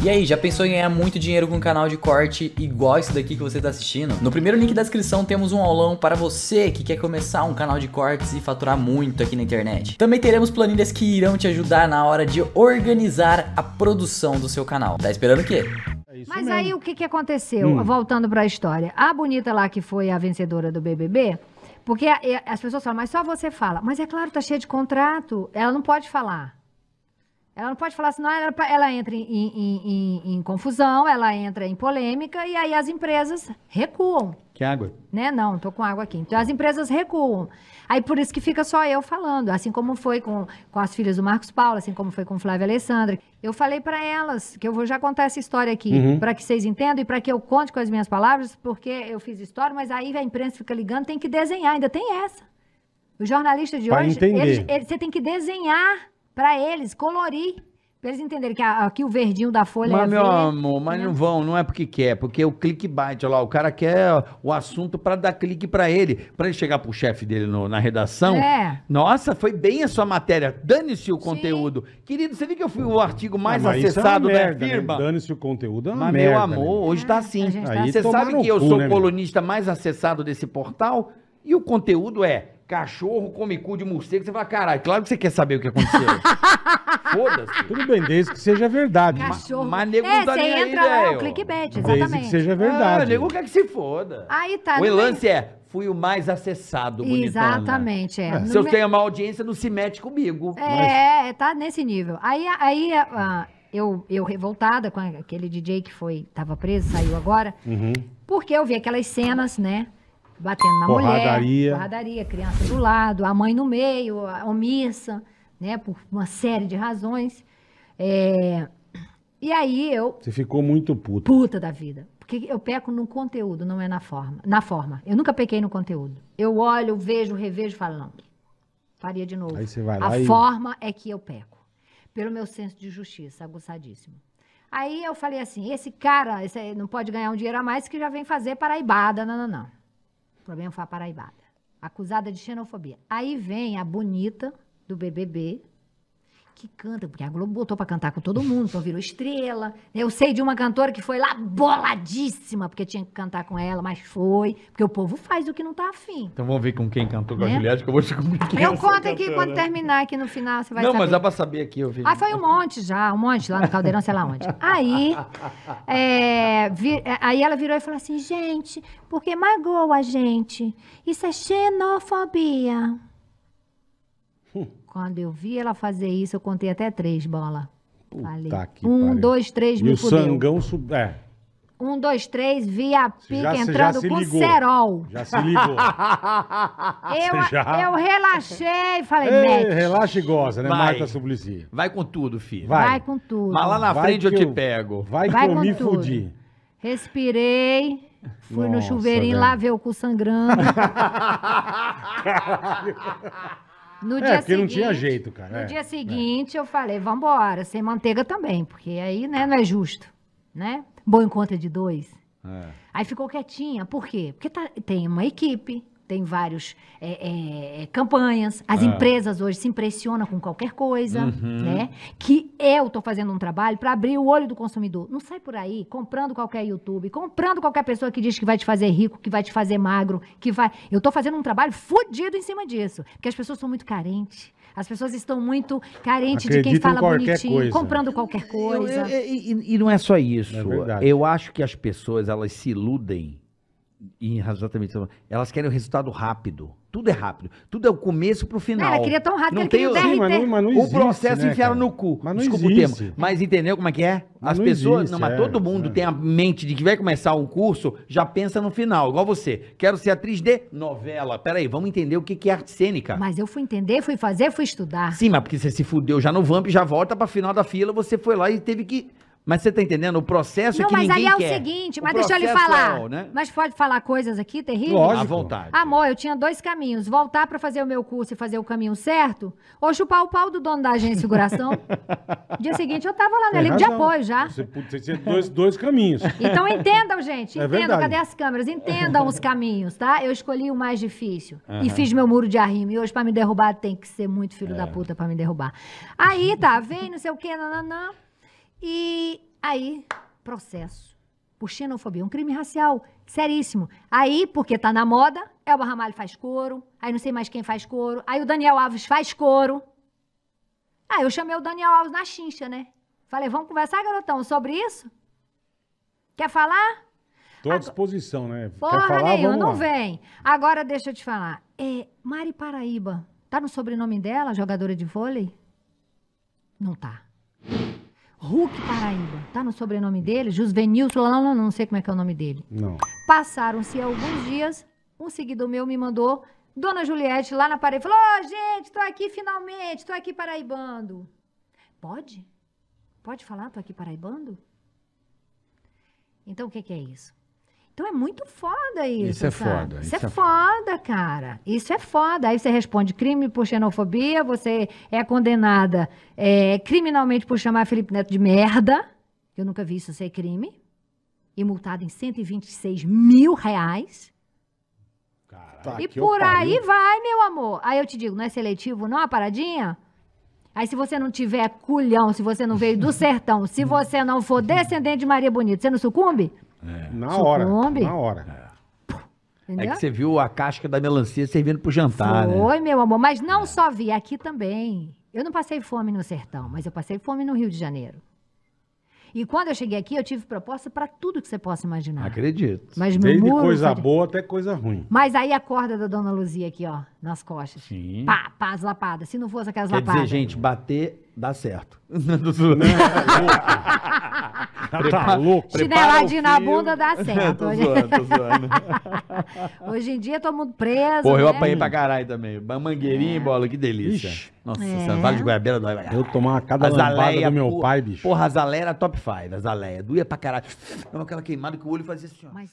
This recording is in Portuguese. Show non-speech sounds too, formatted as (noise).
E aí, já pensou em ganhar muito dinheiro com um canal de corte igual esse daqui que você está assistindo? No primeiro link da descrição temos um aulão para você que quer começar um canal de cortes e faturar muito aqui na internet. Também teremos planilhas que irão te ajudar na hora de organizar a produção do seu canal. Tá esperando o quê? É mas mesmo. aí o que, que aconteceu? Hum. Voltando para a história. A bonita lá que foi a vencedora do BBB, porque as pessoas falam, mas só você fala. Mas é claro, tá cheio de contrato, ela não pode falar. Ela não pode falar assim, não, ela, ela entra em, em, em, em, confusão, ela entra em polêmica e aí as empresas recuam. Que água? Né? Não, estou com água aqui. Então as empresas recuam. Aí por isso que fica só eu falando, assim como foi com, com as filhas do Marcos Paulo, assim como foi com Flávia Alessandra. Eu falei para elas que eu vou já contar essa história aqui, uhum. para que vocês entendam e para que eu conte com as minhas palavras, porque eu fiz história, mas aí a imprensa fica ligando, tem que desenhar, ainda tem essa. O jornalista de pra hoje, ele, ele, você tem que desenhar para eles colorir. Pra eles entenderem que aqui o verdinho da folha mas, é meu amor, mas né? não vão, não é porque quer, é porque o clickbait, olha lá, o cara quer o assunto para dar clique para ele, para ele chegar pro chefe dele no, na redação. É. Nossa, foi bem a sua matéria, dane-se o conteúdo. Sim. Querido, você viu que eu fui o artigo mais não, é acessado é da merda, né? firma? Né? Dane-se o conteúdo, é uma mas, merda, meu amor, né? hoje tá é, assim. Tá você sabe que eu cu, sou o né, colunista mais acessado desse portal e o conteúdo é Cachorro come cu de morcego, você fala, caralho, claro que você quer saber o que aconteceu. (laughs) Foda-se. Tudo bem, desde que seja verdade. Cachorro. Ma mas nego é, não tá nem aí, lá, é o clickbait, exatamente. Desde que seja ah, verdade. Ah, nego quer que se foda. Aí tá. O é- lance é, fui o mais acessado, bonitona. Né? Exatamente, é. é. Se eu tenho uma audiência, não se mete comigo. É, mas... É, tá nesse nível. Aí, aí ah, eu, eu revoltada com aquele DJ que foi, tava preso, saiu agora. Uhum. Porque eu vi aquelas cenas, né? batendo na porradaria. mulher, porradaria, criança do lado, a mãe no meio, omissa, né, por uma série de razões. É... E aí eu. Você ficou muito puta. Puta da vida. Porque eu peco no conteúdo, não é na forma. Na forma. Eu nunca pequei no conteúdo. Eu olho, vejo, revejo e falo, não. Faria de novo. Aí você vai lá A e... forma é que eu peco. Pelo meu senso de justiça, aguçadíssimo. Aí eu falei assim: esse cara esse não pode ganhar um dinheiro a mais que já vem fazer paraibada, não, não, não problema foi a Paraibada, acusada de xenofobia. Aí vem a bonita do BBB, que canta, porque a Globo botou para cantar com todo mundo, então virou estrela. Né? Eu sei de uma cantora que foi lá boladíssima, porque tinha que cantar com ela, mas foi, porque o povo faz o que não tá afim. Então vamos ver com quem cantou com né? a Juliette, que eu vou descobrir quem Eu conto aqui quando né? terminar aqui no final, você vai não, saber. Não, mas dá pra saber aqui, eu vi. Ah, foi um monte já, um monte lá no Caldeirão, sei lá onde. Aí, (laughs) é, vi, é, aí ela virou e falou assim, gente, porque magoa a gente, isso é xenofobia. Quando eu vi ela fazer isso, eu contei até três bola. Puta Falei. Que um, pariu. dois, três, e me o fudeu. sangão sub... é. Um, dois, três, vi a pica entrando com ligou. cerol. Já se ligou. (laughs) eu, já... eu relaxei, falei, Ei, mete. Relaxa e goza, né, Vai. Marta Suplicy? Vai com tudo, filho. Vai, Vai com tudo. Mas lá na Vai frente eu, te pego. Vai, Vai que eu me tudo. fudi. Respirei. Fui Nossa, no chuveirinho, né? lavei o cu sangrando. Caralho. (laughs) (laughs) No é, dia porque seguinte, não tinha jeito, cara. No é, dia é. seguinte é. eu falei, vambora, sem manteiga também, porque aí né, não é justo, né? Bom encontro é de dois. É. Aí ficou quietinha, por quê? Porque tá, tem uma equipe, tem vários é, é, é, campanhas. As ah. empresas hoje se impressionam com qualquer coisa, uhum. né? Que eu estou fazendo um trabalho para abrir o olho do consumidor. Não sai por aí comprando qualquer YouTube, comprando qualquer pessoa que diz que vai te fazer rico, que vai te fazer magro, que vai. Eu estou fazendo um trabalho fodido em cima disso, porque as pessoas são muito carentes. As pessoas estão muito carentes de quem fala bonitinho, coisa. comprando qualquer coisa. E, e, e, não é só isso. É eu acho que as pessoas elas se iludem Exatamente. Elas querem o resultado rápido. Tudo é rápido. Tudo é o começo pro final. Ela queria tão rápido não que tem o... Sim, mas não, mas não existe, o processo né, enfiaram no cu. Mas não Desculpa existe. o termo. Mas entendeu como é que é? Mas As não pessoas. Existe, não, mas é, todo mundo é. tem a mente de que vai começar um curso, já pensa no final. Igual você. Quero ser atriz de novela. Peraí, vamos entender o que é arte cênica. Mas eu fui entender, fui fazer, fui estudar. Sim, mas porque você se fudeu já no Vamp, já volta pra final da fila, você foi lá e teve que mas você tá entendendo? O processo é não, é que ninguém quer. Não, mas aí é o seguinte, mas é o deixa ele falar. É, né? Mas pode falar coisas aqui terríveis? Lógico. À vontade. Amor, eu tinha dois caminhos. Voltar para fazer o meu curso e fazer o caminho certo, ou chupar o pau do dono da agência de seguração. (laughs) Dia seguinte eu tava lá no né? elenco de apoio já. Você, você tinha dois, dois caminhos. Então entendam, gente. É entendam, é cadê as câmeras? Entendam os caminhos, tá? Eu escolhi o mais difícil. Uhum. E fiz meu muro de arrimo. E hoje para me derrubar tem que ser muito filho da puta para me derrubar. Aí tá, vem, não sei o quê, não. E aí, processo por xenofobia, um crime racial seríssimo. Aí, porque tá na moda, Elba Ramalho faz couro, aí não sei mais quem faz couro, aí o Daniel Alves faz couro. Aí eu chamei o Daniel Alves na chincha, né? Falei, vamos conversar, garotão, sobre isso? Quer falar? Tô à disposição, né? Porra Quer falar, nenhuma, não vem. Agora deixa eu te falar. É, Mari Paraíba, tá no sobrenome dela, jogadora de vôlei? Não tá. Hulk Paraíba. Tá no sobrenome dele? Juvenil, não, não, não sei como é que é o nome dele. Não. Passaram-se alguns dias, um seguidor meu me mandou, Dona Juliette lá na parede, falou, oh, gente, tô aqui finalmente, tô aqui paraibando. Pode? Pode falar, tô aqui paraibando? Então, o que, que é isso? Então é muito foda isso. Isso é foda. Isso, isso é, é, foda, foda, cara. Isso é foda. Aí você responde crime por xenofobia, você é condenada é, criminalmente por chamar Felipe Neto de merda. Eu nunca vi isso ser crime. E multada em 126 mil reais. Caraca, tá e por aí vai, meu amor. Aí eu te digo, não é seletivo, não é uma paradinha? Aí se você não tiver culhão, se você não veio do (laughs) sertão, se você não for descendente de Maria Bonita, você não sucumbe? É. Na hora. Na hora. É. é que você viu a casca da melancia servindo pro jantar, né? Foi, né? meu amor, mas não só vi, é aqui também. Eu não passei fome no sertão, mas eu passei fome no Rio de Janeiro. E quando eu cheguei aqui, eu tive proposta para tudo que você possa imaginar. Acredito. Mas Desde muro, coisa sabe? boa até coisa ruim. Mas aí a corda da Dona Luzia aqui, ó, nas costas. Sim. Pá, pá, as lapadas. Se não fosse aquelas Quer lapadas... Quer dizer, gente, bater Dá certo. (laughs) Né? tá louco? Chineladinho na bunda dá certo. tô zoando, tô zoando. (laughs) Hoje em dia todo mundo preso. Porra, eu né? apanhei pra caralho também. Mangueirinha e é. bola, que delícia. Ixi. Nossa, é. você de goiabeira, dói. Eu tomava cada lambada do meu por, pai, bicho. Porra, a Zaleia era top 5, a Zaleia. Doía pra caralho. Dava aquela queimada que o olho fazia assim, ó. Mas...